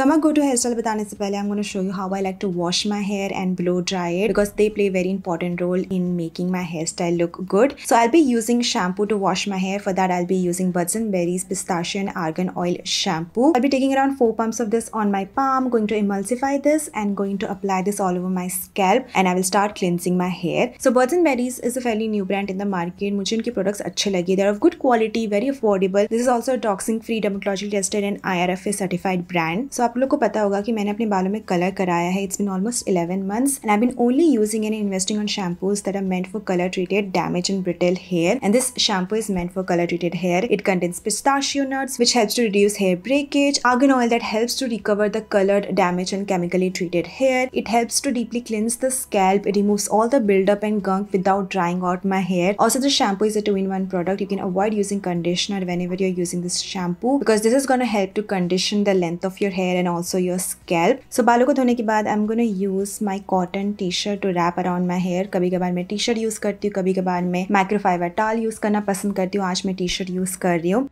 Summer go-to hairstyle बताने से पहले I'm going to show you how I like to wash my hair and blow dry it because they play a very important role in making my hairstyle look good. So I'll be using shampoo to wash my hair. For that I'll be using and Berries Pistachio and Argan Oil shampoo. I'll be taking around 4 pumps of this on my palm, going to emulsify this and going to apply this all over my scalp and I will start cleansing my hair. So and Berries is a fairly new brand in the market. मुझे इनके products अच्छे लगे. They're of good quality, very affordable. This is also a toxin free, dermatologically tested and IRFA certified brand. So आप लोग को पता होगा कि मैंने अपने बालों में कलर कराया है it's been almost eleven months and I been only using and investing on shampoos that are meant for colour treated damage and brittle hair and this shampoo is meant for colour treated hair. It contains pistachio nuts, which helps to reduce hair breakage, argan oil that helps to recover the colored, damaged, and chemically treated hair. It helps to deeply cleanse the scalp. It removes all the buildup and gunk without drying out my hair. Also, the shampoo is a two-in-one product. You can avoid using conditioner whenever you're using this shampoo because this is gonna help to condition the length of your hair and also your scalp so बालों को धोने के बाद I am gonna use my cotton T shirt to wrap around my hair कभी कभार मैं T shirt use करती हूँ कभी कभार मैं माइक्रोफाइबर टाल यूज करना पसंद करती हूँ आज मैं टी शर्ट यूज कर रही हूँ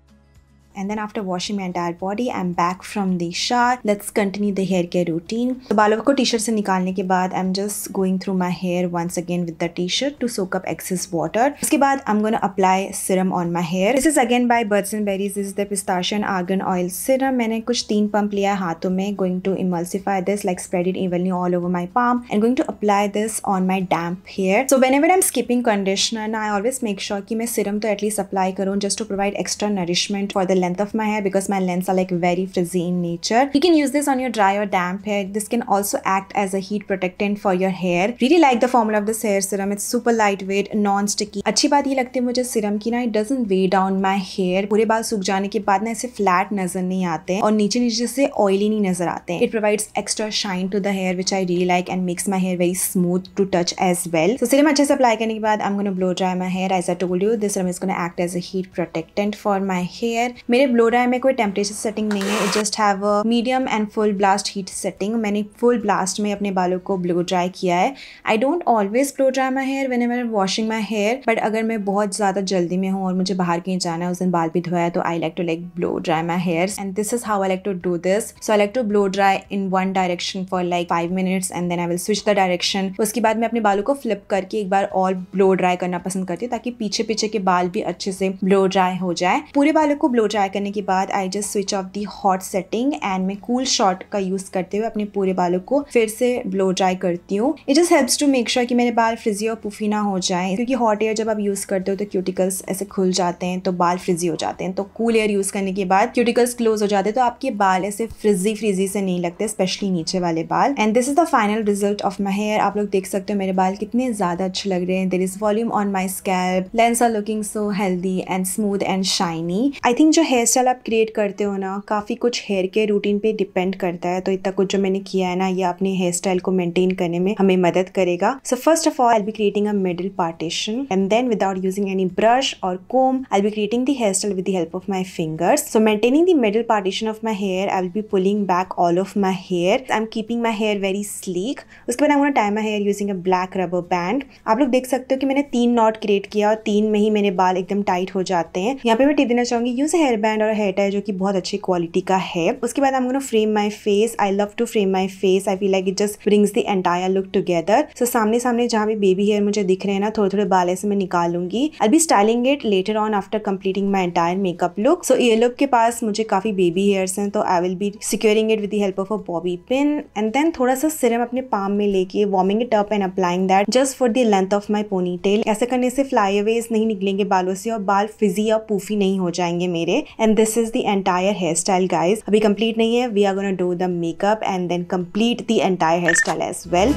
and then after washing my entire body I'm back from the shower let's continue the hair care routine So, बालों t-shirt se nikalne ke baad, I'm just going through my hair once again with the t-shirt to soak up excess water Uske baad, I'm gonna apply serum on my hair this is again by Birds and Berries this is the pistachio and argan oil serum मैंने कुछ तीन pump लिया है हाथों going to emulsify this like spread it evenly all over my palm and going to apply this on my damp hair so whenever I'm skipping conditioner I always make sure कि मैं serum to at least apply करूँ just to provide extra nourishment for the length length of my hair because my lengths are like very frizzy in nature. You can use this on your dry or damp hair. This can also act as a heat protectant for your hair. Really like the formula of this hair serum. It's super lightweight, non-sticky. अच्छी बात ये लगती है मुझे serum की ना it doesn't weigh down my hair पूरे बाल सूख जाने के बाद ना ऐसे फ्लैट नजर नहीं आते हैं और नीचे नीचे से ऑयली नहीं नजर आते हैं it provides extra shine to the hair which I really like and makes my hair very smooth to touch as well so serum अच्छे से अप्लाई करने के बाद I am gonna blow dry my hair as I told you this serum is gonna act as a heat protectant for my hair मेरे blow dry में कोई temperature setting नहीं है it just have medium and full blast heat setting मैंने full blast में अपने बालों को ब्लो ड्राई किया है I don't always blow dry my hair whenever washing my hair but अगर मैं बहुत ज़्यादा जल्दी में हूँ और मुझे बाहर कहीं जाना है उस दिन बाल भी धोया तो I like to like blow dry my hair and this is how I like to do this so I like to blow dry in one direction for like five minutes and then I will switch the direction उसके बाद मैं अपने बालों को flip करके एक बार और blow dry करना पसंद करती हूँ ताकि पीछे पीछे के बाल भी अच्छे से ब्लो ड्राई हो जाए पूरे बालों को ब्लो ड्राई अप्लाई करने के बाद I just switch off the hot setting and मैं कूल शॉट का यूज़ करते हुए अपने पूरे बालों को फिर से ब्लो ड्राई करती हूँ it just helps to make sure कि मेरे बाल फ्रिजी और पुफी ना हो जाए क्योंकि हॉट एयर जब आप यूज़ करते हो तो क्यूटिकल्स ऐसे खुल जाते हैं तो बाल फ्रिजी हो जाते हैं तो कूल एयर यूज़ करने के बाद क्यूटिकल्स क्लोज हो जाते हैं तो आपके बाल ऐसे फ्रिजी फ्रिजी से नहीं लगते स्पेशली नीचे वाले बाल and this is the final result of my hair आप लोग देख सकते हो मेरे बाल कितने ज़्यादा अच्छे लग रहे हैं there is volume on my scalp lengths are looking so healthy and smooth and shiny I think जो हेयर स्टाइल आप क्रिएट करते हो ना काफ़ी कुछ हेयर के रूटीन पे डिपेंड करता है तो इतना कुछ जो मैंने किया है ना ये अपने हेयर स्टाइल को मेंटेन करने में हमें मदद करेगा so first of all I be creating a middle partition and then without using any brush और comb I be creating the hairstyle with the help of my fingers so maintaining the middle partition of my hair I will be pulling back all of my hair I am keeping my hair very sleek उसके बाद I tie my hair using a black rubber band आप लोग देख सकते हो कि मैंने तीन नॉट क्रिएट किया और तीन में ही मेरे बाल एकदम टाइट हो जाते हैं यहाँ पे मैं टिप देना चाहूंगी यूज हेयर हेयर बैंड और हेयर टाई जो कि बहुत अच्छी क्वालिटी का है उसके बाद हम frame my face I love to frame my face I feel like it just brings the entire look together so सामने सामने जहाँ भी बेबी हेयर मुझे दिख रहे हैं ना थोड़े थोड़े बाले से मैं निकालूंगी I be styling it later on after completing my entire makeup look so ये लुक के पास मुझे काफी बेबी हेयर्स हैं तो I will be securing it with help of a bobby pin and then थोड़ा सा सिरम अपने पाम में लेके warming it up and applying that just for the length of my ponytail ऐसा करने से फ्लाई अवेज नहीं निकलेंगे बालों से और बाल फिजी और पूफी नहीं हो जाएंगे मेरे and this is the entire hairstyle guys abhi complete nahi hai we are going to do the makeup and then complete the entire hairstyle as well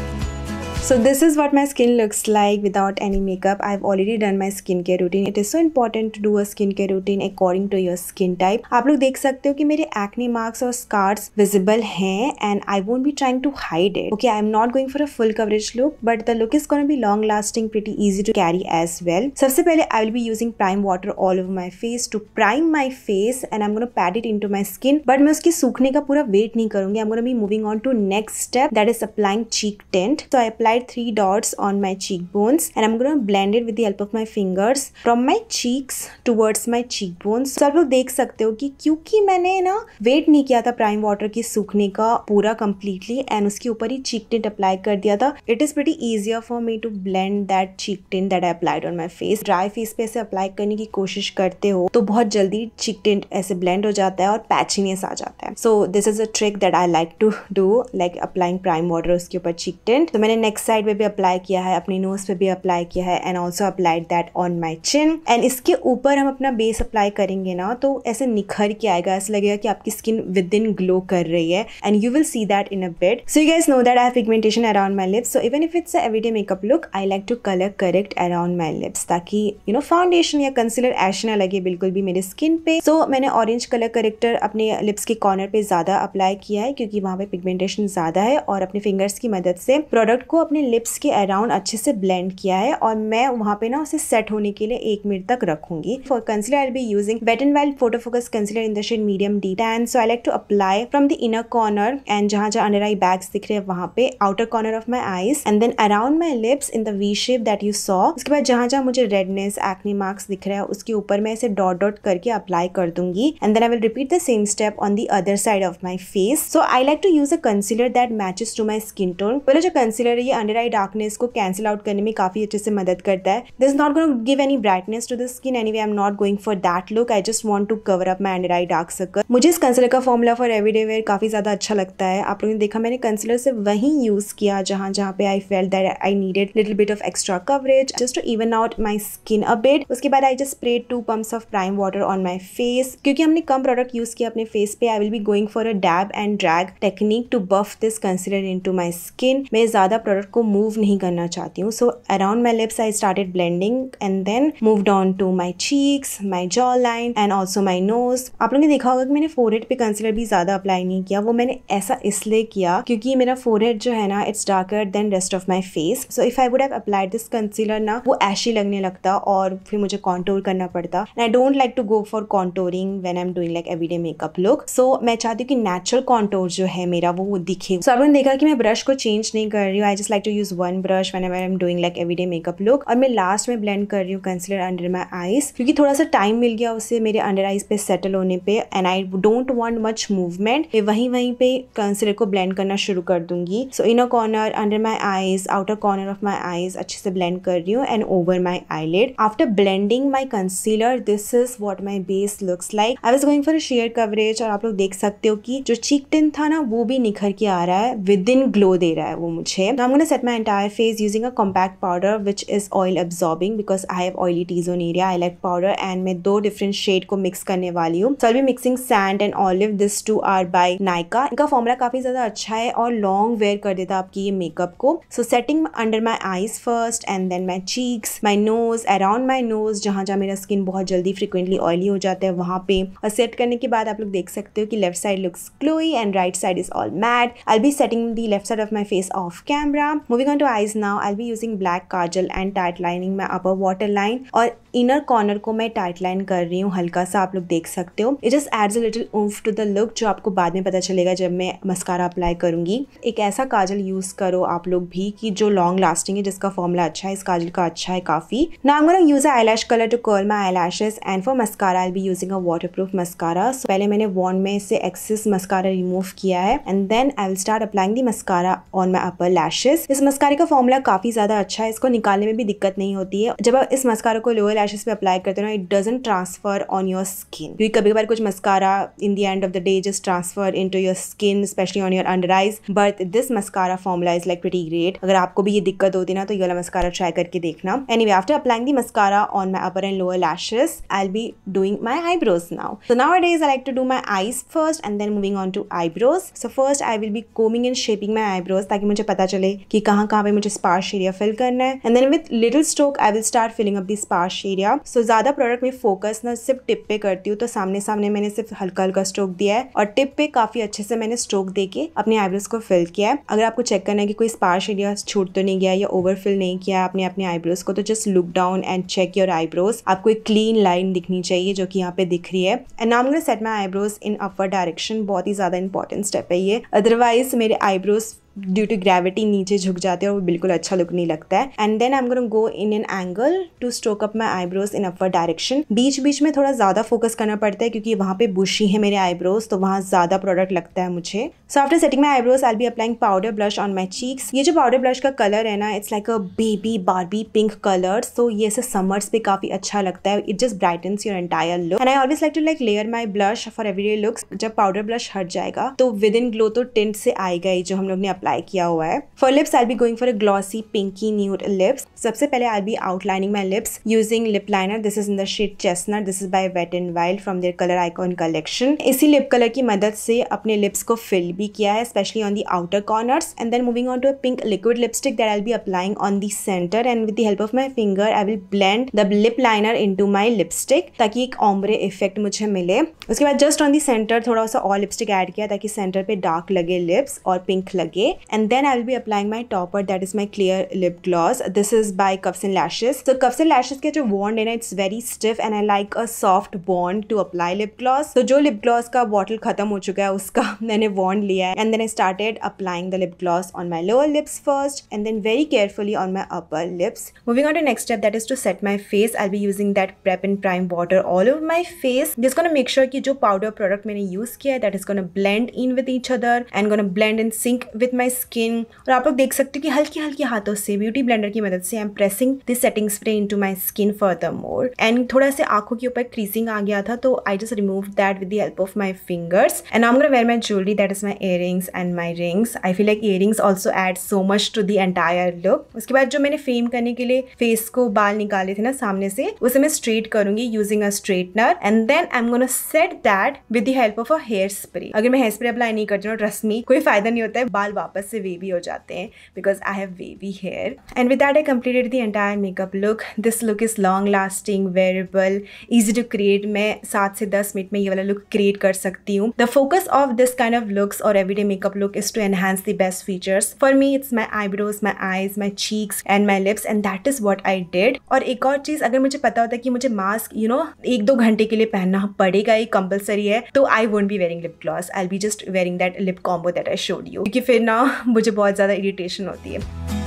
So this is what my skin looks like without any makeup. I've already done my skincare routine. It is so important to do a skincare routine according to your skin type. आप लोग देख सकते हो कि मेरे acne marks और scars visible हैं and I won't be trying to hide it. Okay, I'm not going for a full coverage look, but the look is gonna be long lasting, pretty easy to carry as well. सबसे पहले I will be using prime water all over my face to prime my face and I'm gonna pat it into my skin. But मैं उसके सूखने का पूरा wait नहीं करूंगी. I'm gonna be moving on to next step that is applying cheek tint. So I apply applied three dots on my cheekbones and I'm going to blend it with the help of my fingers from my cheeks towards my cheekbones. So आप लोग देख सकते हो कि क्योंकि मैंने ना wait नहीं किया था प्राइम वाटर के सूखने का पूरा कम्प्लीटली एंड उसके ऊपर ही चीक टिंट अप्लाई कर दिया था it is way easier for me to blend that cheek tint that I applied on my face dry face पे ऐसे अप्लाई करने की कोशिश करते हो तो बहुत जल्दी चीक टिंट ऐसे ब्लेंड हो जाता है और पैचीनेस आ जाता है so this is a trick that I like to do like applying prime water उसके ऊपर चीक टिंट तो मैंने नेक्स्ट साइड पे भी अप्लाई किया है अपने नोज पे भी अप्लाई किया है and also applied that on my chin एंड इसके ऊपर हम अपना बेस अप्लाई करेंगे ना तो ऐसे निखर के आएगा ऐसा लगेगा कि आपकी स्किन विद इन ग्लो कर रही है and you will see that in a bit so you guys know that I have pigmentation around my lips so even if it's every day makeup look I like to colour correct around my lips ताकि you know foundation या concealer ash ना लगे बिल्कुल भी मेरे skin पे so so, मैंने orange colour corrector अपने लिप्स के कॉर्नर पे ज़्यादा अप्लाई किया है क्योंकि वहां पे पिगमेंटेशन ज़्यादा है और अपने फिंगर्स की मदद से प्रोडक्ट को अपने लिप्स के अराउंड अच्छे से ब्लेंड किया है और मैं वहाँ पे ना उसे सेट होने के लिए एक मिनट तक रखूंगी for concealer I be using wet and wild photo focus concealer in the shade medium D tan so I like to apply from the inner corner and जहाँ जहाँ अंडर आई बैग्स दिख रहे हैं वहाँ पे outer corner of my eyes and then around my lips in the V shape that you saw उसके बाद जहाँ जहाँ मुझे रेडनेस एक्नी मार्क्स दिख रहा है उसके ऊपर मैं इसे डॉट डॉट करके अप्लाई कर दूंगी and then I will repeat the same step on the other side of my face so I like to use a concealer that matches to my skin tone पहले जो concealer है ये under eye darkness को cancel out करने में काफ़ी अच्छे से मदद करता है this not gonna give any brightness to the skin anyway I am not going for that look I just want to cover up my under eye dark circle मुझे इस कंसिलर का फॉर्मुला फॉर एवरीडे वेयर काफ़ी ज़्यादा अच्छा लगता है आप लोगों ने देखा मैंने कंसिलर से वहीं यूज़ किया जहां जहां पे I felt that I needed little bit of extra coverage just to even out my skin uh उसके बाद I just spray two pumps of prime water on my face क्योंकि हमने कम प्रोडक्ट यूज़ किया अपने फेस पे I will be going for a dab and drag technique to buff this concealer into my skin मैं ज़्यादा product को move नहीं करना चाहती हूँ सो around my lips I start blending and then move on to my cheeks my jawline and also my nose आप लोगों ने देखा होगा कि मैंने फोर पे कंसिलर भी ज़्यादा अप्लाई नहीं किया वो मैंने ऐसा इसलिए किया क्योंकि मेरा फोर जो है ना it's darker than rest of my face so if I would have applied this concealer ना वो ऐशी लगने लगता और फिर मुझे कॉन्टोर करना पड़ता and I don't like to go for contouring when I am doing like day makeup look so मैं चाहती हूँ कि नेचुरल कॉन्टोर जो है मेरा वो दिखे सो so, आपने देखा कि मैं ब्रश को चेंज नहीं कर रही हूँ I just like like to use one brush one ever I'm doing like everyday makeup look और मैं लास्ट में ब्लेंड कर रही हूँ कंसिलर अंडर माई आईज क्योंकि थोड़ा सा टाइम मिल गया उसे मेरे अंडर आईज पे सेटल होने पे and I don't want much movement मैं वहीं वहीं पे कंसिलर को ब्लेंड करना शुरू कर दूंगी so inner corner under my eyes outer corner of my eyes अच्छे से ब्लेंड कर रही हूँ and over my eyelid after blending my concealer this is what my base looks like I was going for sheer coverage और आप लोग देख सकते हो कि जो चीक टिन था ना वो भी निखर के आ रहा है विद इन ग्लो दे रहा है वो मुझे तो going to set my entire face using a compact powder which is oil absorbing because I have oily T-zone area. I like powder and मैं दो different shade को mix करने वाली हूँ So I'll be mixing sand and olive. This two are by Nykaa. इनका formula काफी ज़्यादा अच्छा है और long wear कर देता आपकी ये makeup को So setting under my eyes first and then my cheeks, my nose, around my nose जहाँ जहाँ मेरा skin बहुत जल्दी frequently oily हो जाता है वहाँ पे और set करने के बाद आप लोग देख सकते हो कि left side looks glowy and right side is all matte. I'll be setting the left side of my face off camera Moving on to eyes now, I'll be using black kajal and tight lining my upper waterline or inner corner को मैं tight line कर रही हूँ हल्का सा आप लोग देख सकते हो it just adds a little oomph to the look जो आपको बाद में पता चलेगा जब मैं मस्कारा अप्लाई करूंगी एक ऐसा काजल यूज़ करो आप लोग भी कि जो लॉन्ग लास्टिंग है जिसका फॉर्मूला अच्छा है इस काजल का अच्छा है काफ़ी ना use eyelash curler to curl my eyelashes and for mascara I be using a waterproof mascara so पहले मैंने वॉन में से एक्सेस मस्कारा रिमूव किया है and then I will start applying the mascara on my upper lashes इस मस्कारे का formula काफ़ी ज़्यादा अच्छा है इसको निकालने में भी दिक्कत नहीं होती है जब आप इस मस्कारा को लोअर लैशेज पे अप्लाई करते हो ना it doesn't transfer on your skin क्योंकि कभी कभार कुछ mascara in the end of the day just transfer into your skin specially on your under eyes but this mascara formula is like pretty great अगर आपको भी ये दिक्कत होती ना तो ये वाला मस्कारा ट्राई करके देखना anyway after applying the mascara on my upper and lower lashes I'll be doing my eyebrows now so nowadays I like to do my eyes first and then moving on to eyebrows so first I will be combing and shaping my eyebrows ताकि मुझे पता चले कि कहाँ कहाँ पे मुझे स्पार्श area fill करना है and then with little stroke I will start filling up the sparse criteria so ज़्यादा प्रोडक्ट में फोकस ना सिर्फ टिप पे करती हूँ तो सामने सामने मैंने सिर्फ हल्का हल्का स्ट्रोक दिया है और टिप पे काफ़ी अच्छे से मैंने स्ट्रोक दे के अपने आईब्रोज को फिल किया है अगर आपको चेक करना है कि कोई स्पार्श एरिया छूट तो नहीं गया या ओवर नहीं किया आपने अपने आईब्रोज को तो just look down and check your eyebrows आपको एक क्लीन लाइन दिखनी चाहिए जो कि यहाँ पे दिख रही है एंड नाम set my eyebrows in upper direction बहुत ही ज़्यादा इंपॉर्टेंट स्टेप है ये अदरवाइज मेरे आईब्रोज ड्यू टू ग्रेविटी नीचे झुक जाते हैं और वो बिल्कुल अच्छा लुक नहीं लगता है and then I am go in an angle to stroke up my eyebrows in upper direction बीच बीच में थोड़ा ज़्यादा फोकस करना पड़ता है क्योंकि वहाँ पे बुशी है मेरे आईब्रोज तो वहाँ ज़्यादा प्रोडक्ट लगता है मुझे so after setting my eyebrows I be applying powder blush on my cheeks ये जो पाउडर ब्लश का कलर है ना it's like a baby Barbie pink colour so ये से समर्स पे काफ़ी अच्छा लगता है it just brightens your entire look and I always like to like layer my blush for day looks जब पाउडर ब्लश हट जाएगा तो विद इन ग्लो तो टेंट से आएगा ही जो हम लोग ने अप्लाई किया हुआ है for lips I be going for a glossy pinky nude lips सबसे पहले I be outlining my lips using lip liner this is in the shade chestnut this is by wet and wild from their colour icon collection इसी lip colour की मदद से अपने lips को fill भी किया है specially on the outer corners and then moving on to a pink liquid lipstick that I be applying on the centre and with the help of my finger I will blend the lip liner into my lipstick ताकि एक ombre effect मुझे मिले उसके बाद just on the centre थोड़ा सा और lipstick add किया ताकि सेंटर पे डार्क लगे लिप्स और पिंक लगे and then I'll be applying my topper that is my clear lip gloss this is by Cuffs and Lashes so Cuffs and Lashes get a wand and it's very stiff and I like a soft wand to apply lip gloss So jo lip gloss ka bottle खत्म हो uska है उसका मैंने wand liya. and then I started applying the lip gloss on my lower lips first and then very carefully on my upper lips moving on to next step that is to set my face I'll be using that prep and prime water all over my face just gonna make sure ki jo powder product maine use kiya that is gonna blend in with each other and gonna blend in sync with my my skin और आप लोग देख सकते हो कि हल्के हल्के हाथों से ब्यूटी ब्लेंडर की मदद से I am pressing this setting spray into my skin furthermore and थोड़ा से आंखों के ऊपर क्रीजिंग आ गया था तो I just remove that with help of my fingers and um wear my jewellery that is my ear and my rings I feel like ear also add so much to the entire look उसके बाद जो मैंने frame करने के लिए face को बाल निकाले थे ना सामने से उसे मैं स्ट्रेट करूंगी using a straightener and then I am gonna set that with the help of a hair spray अगर मैं हेयर स्प्रे अप्लाई नहीं करती हूँ ट्रस्ट मी कोई फायदा नहीं होता है बाल वापस वापस से वेवी हो जाते हैं because I have wavy hair and with that I completed the entire makeup look this look is long lasting wearable easy to create मैं सात से दस मिनट में ये वाला लुक क्रिएट कर सकती हूँ the focus of this kind of looks और everyday makeup look is to enhance the best features for me it's my eyebrows my eyes my cheeks and my lips and that is what I did और एक और चीज़ अगर मुझे पता होता कि मुझे मास्क यू नो एक दो घंटे के लिए पहनना पड़ेगा ये कंपल्सरी है तो I won't be wearing lip gloss I be just wearing that lip combo that I showed you क्योंकि फिर ना मुझे बहुत ज़्यादा इरीटेशन होती है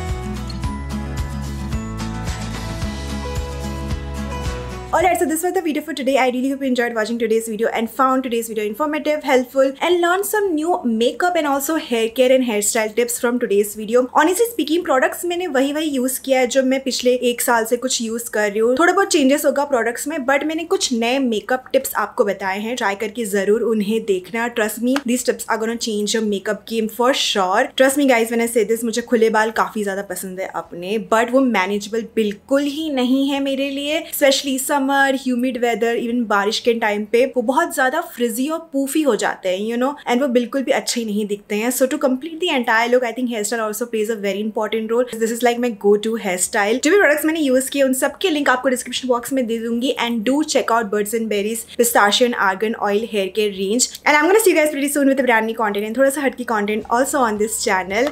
Alright, so this was the video for today. I really hope you enjoyed watching today's video and found today's video informative, helpful and learned some new makeup and also hair care and hair style tips from today's video honestly speaking products मैंने वही वही use किया है जो मैं पिछले एक साल से कुछ यूज कर रही हूँ थोड़ा बहुत चेंजेस होगा प्रोडक्ट्स में बट मैंने कुछ नए मेकअप टिप्स आपको बताए हैं ट्राई करके जरूर उन्हें देखना trust me this tips are gonna change your makeup game for sure trust me guys मैंने से दिस मुझे खुले बाल काफी ज्यादा पसंद है अपने बट वो मैनेजेबल बिल्कुल ही नहीं है मेरे लिए specially some summer humid weather even बारिश के टाइम पे वो बहुत ज़्यादा फ्रिजी और पूफी हो जाते हैं यू नो एंड वो बिल्कुल भी अच्छे ही नहीं दिखते हैं so to complete the entire look I think hair style also plays a very important role this is like my go to hair style जो भी प्रोडक्ट्स मैंने यूज़ किए उन सबके लिंक आपको डिस्क्रिप्शन बॉक्स में दे दूंगी and do check out birds and berries pistachio and argan oil hair care range and I see guys pretty soon with brand content and थोड़ा सा हटकी content also on this channel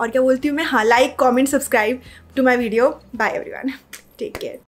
और क्या बोलती हूँ मैं हाँ like comment subscribe to my video bye everyone take care